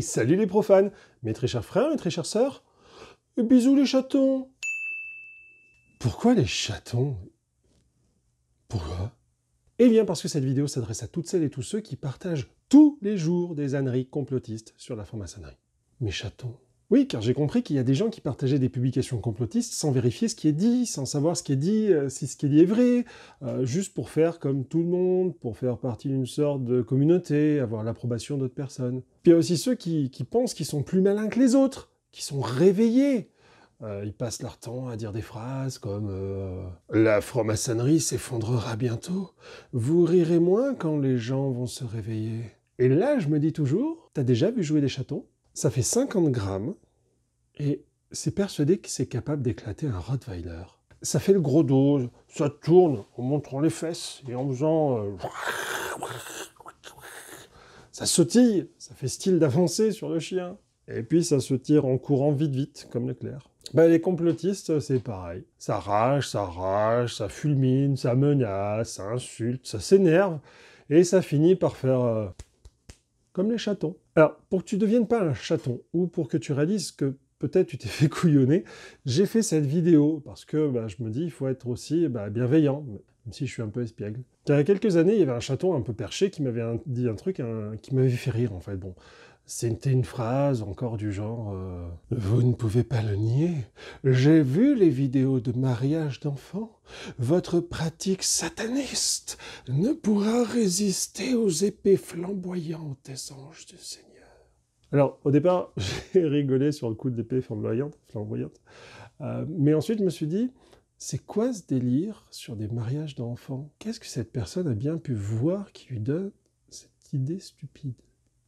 salut les profanes, mes très chers frères, mes très chères sœurs. Bisous les chatons. Pourquoi les chatons Pourquoi Eh bien parce que cette vidéo s'adresse à toutes celles et tous ceux qui partagent tous les jours des âneries complotistes sur la franc-maçonnerie. Mes chatons, oui, car j'ai compris qu'il y a des gens qui partageaient des publications complotistes sans vérifier ce qui est dit, sans savoir ce qui est dit, euh, si ce qui est dit est vrai, euh, juste pour faire comme tout le monde, pour faire partie d'une sorte de communauté, avoir l'approbation d'autres personnes. Puis il y a aussi ceux qui, pensent qu'ils sont plus malins que les autres, qui sont réveillés. Euh, ils passent leur temps à dire des phrases comme La franc-maçonnerie s'effondrera bientôt, vous rirez moins quand les gens vont se réveiller ⁇ Et là, je me dis toujours, t'as déjà vu jouer des chatons ça fait 50 grammes et c'est persuadé qu'il est capable d'éclater un Rottweiler. Ça fait le gros dos, ça tourne en montrant les fesses et en faisant. Euh, ça sautille, ça fait style d'avancer sur le chien. Et puis ça se tire en courant vite, vite, comme l'éclair. Ben, les complotistes, c'est pareil. Ça rage, ça rage, ça fulmine, ça menace, ça insulte, ça s'énerve, et ça finit par faire euh, comme les chatons. Alors, pour que tu ne deviennes pas un chaton, ou pour que tu réalises que peut-être tu t'es fait couillonner, j'ai fait cette vidéo parce que bah, je me dis, il faut être aussi bah, bienveillant, même si je suis un peu espiègle. il y a quelques années, il y avait un chaton un peu perché qui m'avait dit un truc qui m'avait fait rire, en fait. Bon, c'était une phrase encore du genre euh, Vous ne pouvez pas le nier. J'ai vu les vidéos de mariage d'enfants. Votre pratique sataniste ne pourra résister aux épées flamboyantes des anges du Seigneur. Alors, au départ, j'ai rigolé sur le coup d'épée flamboyante, flamboyante. Euh, mais ensuite, je me suis dit, c'est quoi ce délire sur des mariages d'enfants Qu'est-ce que cette personne a bien pu voir qui lui donne cette idée stupide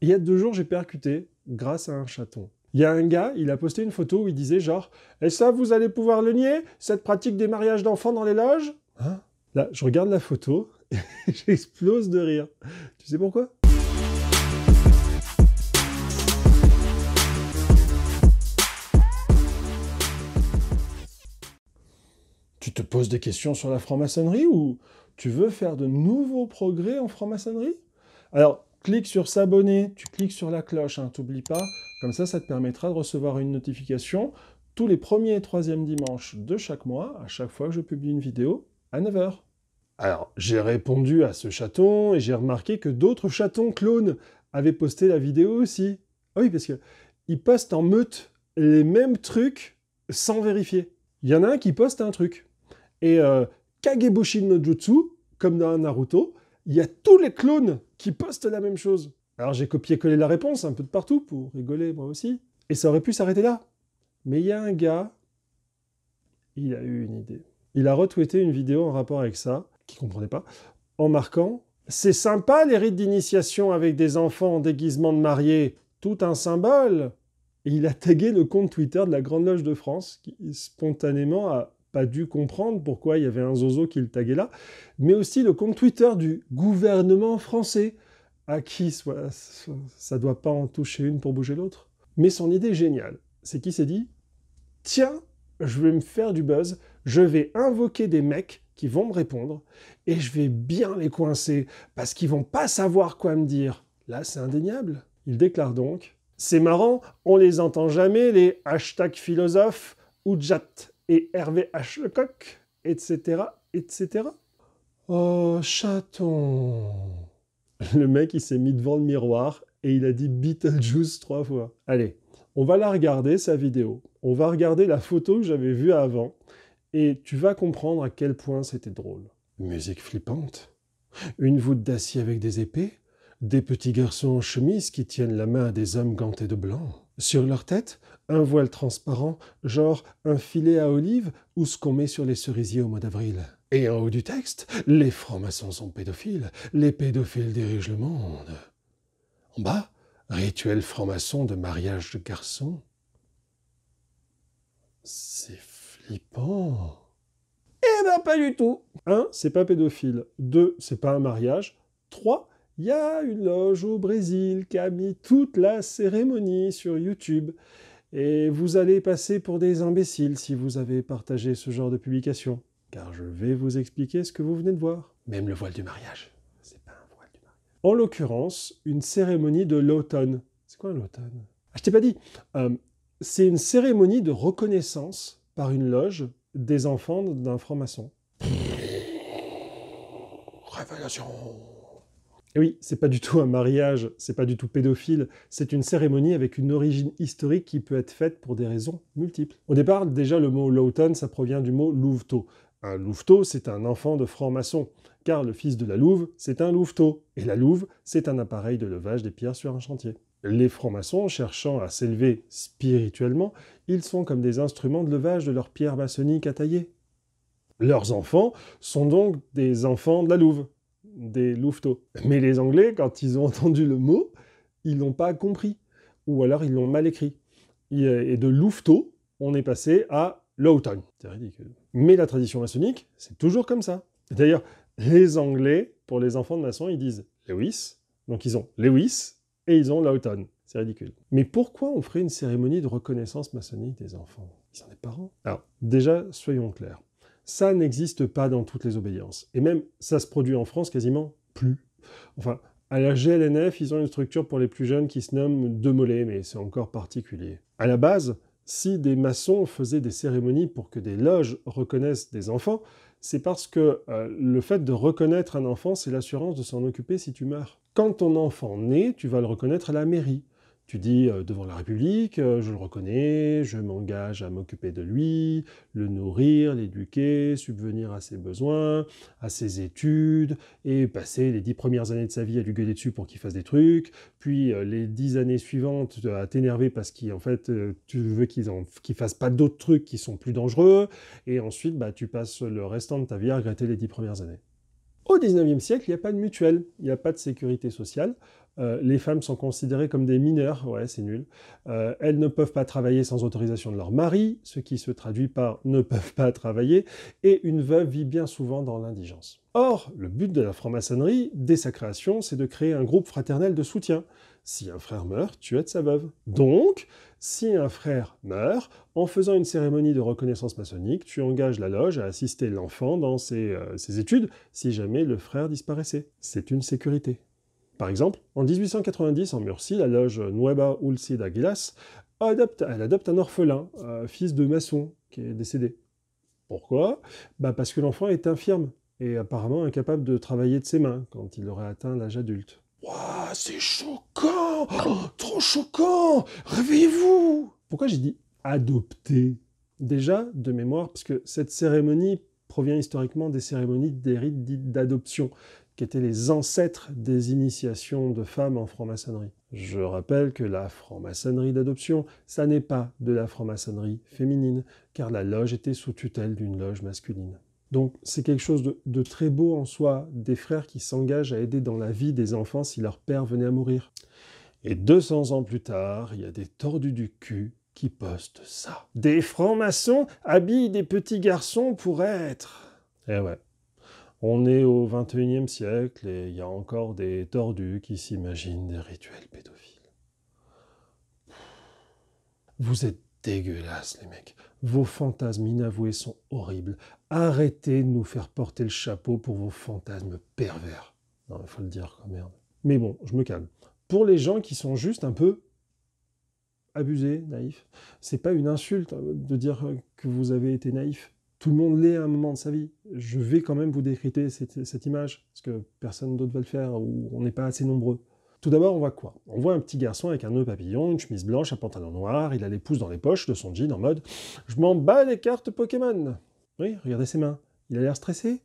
il y a deux jours, j'ai percuté grâce à un chaton. Il y a un gars, il a posté une photo où il disait genre Et ça, vous allez pouvoir le nier Cette pratique des mariages d'enfants dans les loges hein Là, je regarde la photo j'explose de rire. Tu sais pourquoi Tu te poses des questions sur la franc-maçonnerie ou tu veux faire de nouveaux progrès en franc-maçonnerie Alors, clique sur s'abonner, tu cliques sur la cloche, hein, t'oublie pas, comme ça, ça te permettra de recevoir une notification tous les premiers et troisièmes dimanches de chaque mois, à chaque fois que je publie une vidéo, à 9h. Alors, j'ai répondu à ce chaton et j'ai remarqué que d'autres chatons clones avaient posté la vidéo aussi. Ah oui, parce que ils postent en meute les mêmes trucs sans vérifier. Il y en a un qui poste un truc. Et euh, no Jutsu, comme dans Naruto, il y a tous les clones qui postent la même chose. Alors j'ai copié-collé la réponse un peu de partout pour rigoler moi aussi. Et ça aurait pu s'arrêter là. Mais il y a un gars, il a eu une idée. Il a retweeté une vidéo en rapport avec ça, qui comprenait pas, en marquant C'est sympa les rites d'initiation avec des enfants en déguisement de mariés, tout un symbole Et il a tagué le compte Twitter de la Grande Loge de France, qui spontanément a pas dû comprendre pourquoi il y avait un zozo qui le taguait là, mais aussi le compte Twitter du gouvernement français, à qui ça doit pas en toucher une pour bouger l'autre. Mais son idée géniale, c'est qu'il s'est dit « Tiens, je vais me faire du buzz, je vais invoquer des mecs qui vont me répondre, et je vais bien les coincer, parce qu'ils vont pas savoir quoi me dire. » Là, c'est indéniable. Il déclare donc c'est marrant, on les entend jamais, les hashtags philosophes ou jat et Hervé H. Lecoq, etc., etc. Oh, chaton Le mec, il s'est mis devant le miroir et il a dit Beetlejuice trois fois. Allez, on va la regarder, sa vidéo. On va regarder la photo que j'avais vue avant et tu vas comprendre à quel point c'était drôle. Musique flippante. Une voûte d'acier avec des épées. Des petits garçons en chemise qui tiennent la main à des hommes gantés de blanc. Sur leur tête, un voile transparent, genre un filet à olives ou ce qu'on met sur les cerisiers au mois d'avril. Et en haut du texte, les francs-maçons sont pédophiles, les pédophiles dirigent le monde. En bas, rituel franc-maçon de mariage de garçon. C'est flippant. Eh ben pas du tout. 1. C'est pas pédophile. 2. C'est pas un mariage. 3. Il y a une loge au Brésil qui a mis toute la cérémonie sur YouTube. Et vous allez passer pour des imbéciles si vous avez partagé ce genre de publication. Car je vais vous expliquer ce que vous venez de voir. Même le voile du mariage. C'est pas un voile du mariage. En l'occurrence, une cérémonie de l'automne. C'est quoi l'automne ah, Je t'ai pas dit. Euh, c'est une cérémonie de reconnaissance par une loge des enfants d'un franc-maçon. Révélation oui, c'est pas du tout un mariage, c'est pas du tout pédophile, c'est une cérémonie avec une origine historique qui peut être faite pour des raisons multiples. Au départ, déjà le mot Lawton, ça provient du mot louveteau. Un louveteau, c'est un enfant de franc-maçon, car le fils de la louve, c'est un louveteau, et la louve, c'est un appareil de levage des pierres sur un chantier. Les francs-maçons, cherchant à s'élever spirituellement, ils sont comme des instruments de levage de leurs pierres maçonniques à tailler. Leurs enfants sont donc des enfants de la louve, des louveteaux. Mais les Anglais, quand ils ont entendu le mot, ils n'ont pas compris. Ou alors ils l'ont mal écrit. Et de louveteau, on est passé à Lowton. C'est ridicule. Mais la tradition maçonnique, c'est toujours comme ça. D'ailleurs, les Anglais, pour les enfants de maçon ils disent Lewis. Donc ils ont Lewis et ils ont Lowton. C'est ridicule. Mais pourquoi on ferait une cérémonie de reconnaissance maçonnique des enfants Ils sont des parents. Alors, déjà, soyons clairs ça n'existe pas dans toutes les obédiences. Et même, ça se produit en France quasiment plus. Enfin, à la GLNF, ils ont une structure pour les plus jeunes qui se nomme De Mollet, mais c'est encore particulier. À la base, si des maçons faisaient des cérémonies pour que des loges reconnaissent des enfants, c'est parce que euh, le fait de reconnaître un enfant, c'est l'assurance de s'en occuper si tu meurs. Quand ton enfant naît, tu vas le reconnaître à la mairie. Tu dis euh, devant la République, euh, je le reconnais, je m'engage à m'occuper de lui, le nourrir, l'éduquer, subvenir à ses besoins, à ses études, et passer les dix premières années de sa vie à lui gueuler dessus pour qu'il fasse des trucs, puis euh, les dix années suivantes à t'énerver parce qu'en fait tu veux qu'il ne fasse pas d'autres trucs qui sont plus dangereux, et ensuite bah, tu passes le restant de ta vie à regretter les dix premières années. Au 19e siècle, il n'y a pas de mutuelle, il n'y a pas de sécurité sociale. Euh, les femmes sont considérées comme des mineures, ouais, c'est nul. Euh, elles ne peuvent pas travailler sans autorisation de leur mari, ce qui se traduit par ne peuvent pas travailler, et une veuve vit bien souvent dans l'indigence. Or, le but de la franc-maçonnerie, dès sa création, c'est de créer un groupe fraternel de soutien. Si un frère meurt, tu aides sa veuve. Donc, si un frère meurt, en faisant une cérémonie de reconnaissance maçonnique, tu engages la loge à assister l'enfant dans ses euh, études, si jamais le frère disparaissait. C'est une sécurité. Par exemple, en 1890, en Murcie, la loge Nueva Ulcida d'Aguilas adopte, elle adopte un orphelin, euh, fils de maçon, qui est décédé. Pourquoi bah Parce que l'enfant est infirme et apparemment incapable de travailler de ses mains quand il aurait atteint l'âge adulte. Waouh, c'est choquant Trop choquant Réveillez-vous Pourquoi j'ai dit adopter Déjà, de mémoire, parce que cette cérémonie provient historiquement des cérémonies des rites d'adoption, qui étaient les ancêtres des initiations de femmes en franc-maçonnerie. Je rappelle que la franc-maçonnerie d'adoption, ça n'est pas de la franc-maçonnerie féminine, car la loge était sous tutelle d'une loge masculine. Donc c'est quelque chose de, très beau en soi, des frères qui s'engagent à aider dans la vie des enfants si leur père venait à mourir. Et 200 ans plus tard, il y a des tordus du cul qui postent ça. Des francs-maçons habillent des petits garçons pour être. Eh ouais, on est au 21 21e siècle et il y a encore des tordus qui s'imaginent des rituels pédophiles. Vous êtes dégueulasses, les mecs. Vos fantasmes inavoués sont horribles. Arrêtez de nous faire porter le chapeau pour vos fantasmes pervers. Non, il faut le dire, quand merde. Mais bon, je me calme. Pour les gens qui sont juste un peu abusés, naïfs, c'est pas une insulte hein, de dire que vous avez été naïfs tout le monde l'est à un moment de sa vie. Je vais quand même vous décrypter cette, image, parce que personne d'autre va le faire, ou on n'est pas assez nombreux. Tout d'abord, on voit quoi On voit un petit garçon avec un nœud papillon, une chemise blanche, un pantalon noir, il a les pouces dans les poches de son jean en mode « Je m'en bats les cartes Pokémon !» Oui, regardez ses mains. Il a l'air stressé.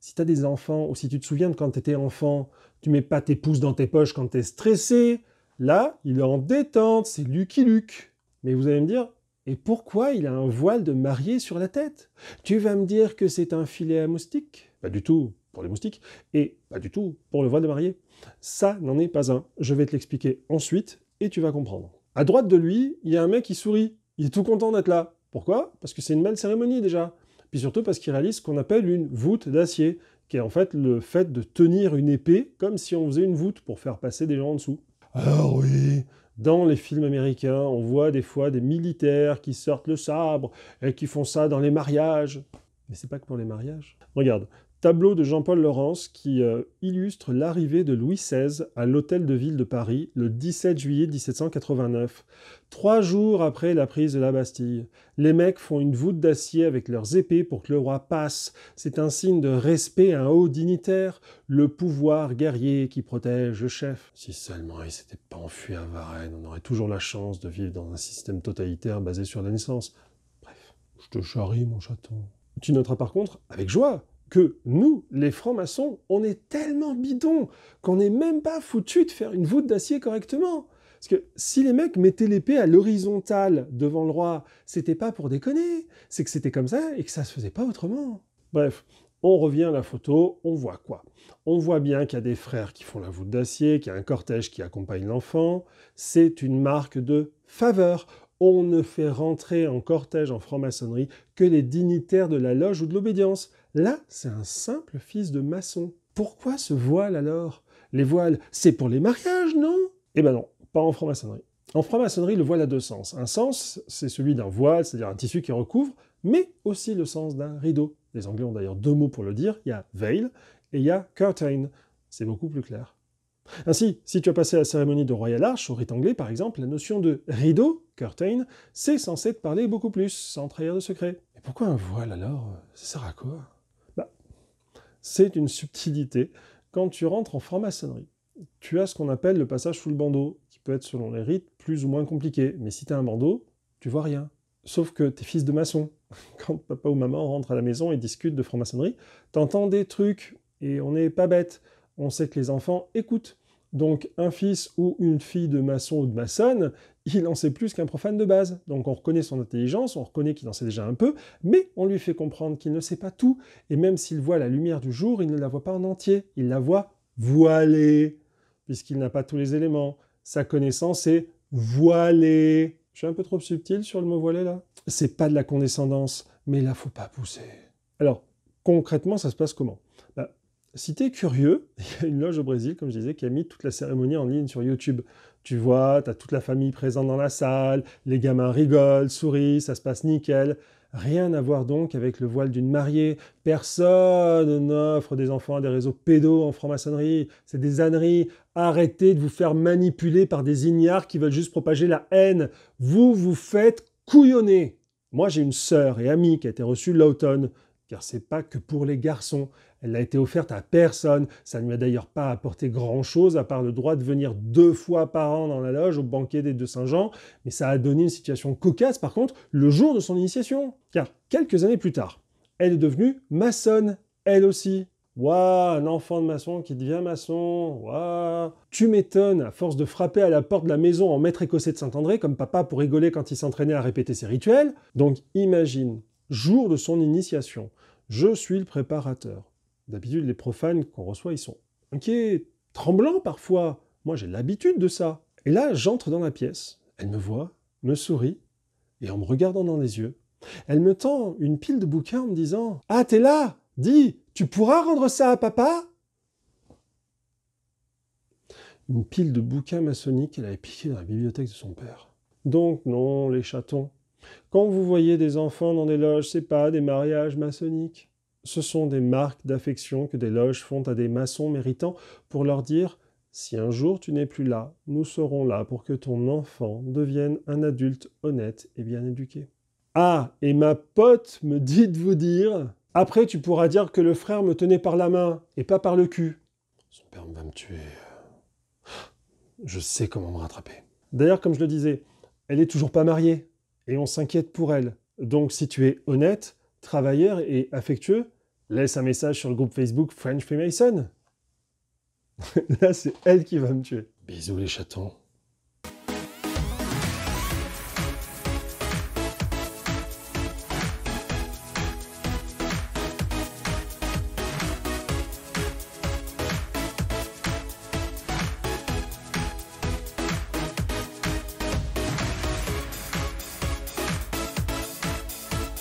Si t'as des enfants, ou si tu te souviens de quand t'étais enfant, tu mets pas tes pouces dans tes poches quand t'es stressé. Là, il est en détente, c'est Lucky Luke. Mais vous allez me dire, et pourquoi il a un voile de mariée sur la tête Tu vas me dire que c'est un filet à moustiques Pas du tout pour les moustiques, et pas du tout pour le voile de mariée. Ça n'en est pas un. Je vais te l'expliquer ensuite, et tu vas comprendre. À droite de lui, il y a un mec qui sourit. Il est tout content d'être là. Pourquoi Parce que c'est une belle cérémonie déjà. Puis surtout parce qu'il réalise ce qu'on appelle une voûte d'acier, qui est en fait le fait de tenir une épée comme si on faisait une voûte pour faire passer des gens en dessous. Alors ah oui, dans les films américains, on voit des fois des militaires qui sortent le sabre et qui font ça dans les mariages. Mais c'est pas que pour les mariages. Regarde, tableau de Jean-Paul Laurence qui euh, illustre l'arrivée de Louis XVI à l'hôtel de ville de Paris le 17 juillet 1789. Trois jours après la prise de la Bastille, les mecs font une voûte d'acier avec leurs épées pour que le roi passe. C'est un signe de respect à un haut dignitaire, le pouvoir guerrier qui protège le chef. Si seulement il s'était pas enfui à Varennes, on aurait toujours la chance de vivre dans un système totalitaire basé sur la naissance. Bref, je te charrie, mon chaton. Tu noteras par contre, avec joie, que nous, les francs-maçons, on est tellement bidons qu'on n'est même pas foutu de faire une voûte d'acier correctement. Parce que si les mecs mettaient l'épée à l'horizontale devant le roi, c'était pas pour déconner, c'est que c'était comme ça et que ça se faisait pas autrement. Bref, on revient à la photo, on voit quoi On voit bien qu'il y a des frères qui font la voûte d'acier, qu'il y a un cortège qui accompagne l'enfant. C'est une marque de faveur. On ne fait rentrer en cortège en franc-maçonnerie que les dignitaires de la loge ou de l'obédience. Là, c'est un simple fils de maçon. Pourquoi ce voile alors Les voiles, c'est pour les mariages, non Eh ben non, pas en franc-maçonnerie. En franc-maçonnerie, le voile a deux sens. Un sens, c'est celui d'un voile, c'est-à-dire un tissu qui recouvre, mais aussi le sens d'un rideau. Les Anglais ont d'ailleurs deux mots pour le dire, il y a veil et il y a curtain. C'est beaucoup plus clair. Ainsi, si tu as passé la cérémonie de Royal Arch au rite anglais par exemple, la notion de rideau, curtain, c'est censé te parler beaucoup plus, sans trahir de secret. Et pourquoi un voile alors Ça sert à quoi c'est une subtilité. Quand tu rentres en franc-maçonnerie, tu as ce qu'on appelle le passage sous le bandeau, qui peut être selon les rites plus ou moins compliqué. Mais si tu as un bandeau, tu vois rien. Sauf que t'es fils de maçon. Quand papa ou maman rentrent à la maison et discutent de franc-maçonnerie, t'entends des trucs et on n'est pas bête. On sait que les enfants écoutent donc un fils ou une fille de maçon ou de maçonne, il en sait plus qu'un profane de base. Donc on reconnaît son intelligence, on reconnaît qu'il en sait déjà un peu, mais on lui fait comprendre qu'il ne sait pas tout. Et même s'il voit la lumière du jour, il ne la voit pas en entier, il la voit voilée, puisqu'il n'a pas tous les éléments. Sa connaissance est voilée. Je suis un peu trop subtil sur le mot voilé là C'est pas de la condescendance, mais là faut pas pousser. Alors, concrètement, ça se passe comment bah, si t'es curieux, il y a une loge au Brésil, comme je disais, qui a mis toute la cérémonie en ligne sur YouTube. Tu vois, t'as toute la famille présente dans la salle, les gamins rigolent, sourient, ça se passe nickel. Rien à voir donc avec le voile d'une mariée. Personne n'offre des enfants à des réseaux pédos en franc-maçonnerie. C'est des âneries. Arrêtez de vous faire manipuler par des ignares qui veulent juste propager la haine. Vous vous faites couillonner. Moi, j'ai une sœur et amie qui a été reçue l'automne, car c'est pas que pour les garçons. Elle n'a été offerte à personne. Ça ne lui a d'ailleurs pas apporté grand-chose, à part le droit de venir deux fois par an dans la loge au banquet des deux Saint-Jean. Mais ça a donné une situation cocasse, par contre, le jour de son initiation. Car quelques années plus tard, elle est devenue maçonne, elle aussi. Waouh, un enfant de maçon qui devient maçon. Waouh. Tu m'étonnes, à force de frapper à la porte de la maison en maître écossais de Saint-André, comme papa pour rigoler quand il s'entraînait à répéter ses rituels. Donc imagine, jour de son initiation, je suis le préparateur. D'habitude, les profanes qu'on reçoit, ils sont inquiets, tremblants parfois. Moi, j'ai l'habitude de ça. Et là, j'entre dans la pièce. Elle me voit, me sourit, et en me regardant dans les yeux, elle me tend une pile de bouquins en me disant Ah, t'es là Dis, tu pourras rendre ça à papa Une pile de bouquins maçonniques qu'elle avait piqué dans la bibliothèque de son père. Donc, non, les chatons. Quand vous voyez des enfants dans des loges, c'est pas des mariages maçonniques. Ce sont des marques d'affection que des loges font à des maçons méritants pour leur dire Si un jour tu n'es plus là, nous serons là pour que ton enfant devienne un adulte honnête et bien éduqué. Ah, et ma pote me dit de vous dire Après, tu pourras dire que le frère me tenait par la main et pas par le cul. Son père va me tuer. Je sais comment me rattraper. D'ailleurs, comme je le disais, elle est toujours pas mariée et on s'inquiète pour elle. Donc, si tu es honnête, travailleur et affectueux, laisse un message sur le groupe Facebook French Freemason. Là, c'est elle qui va me tuer. Bisous les chatons.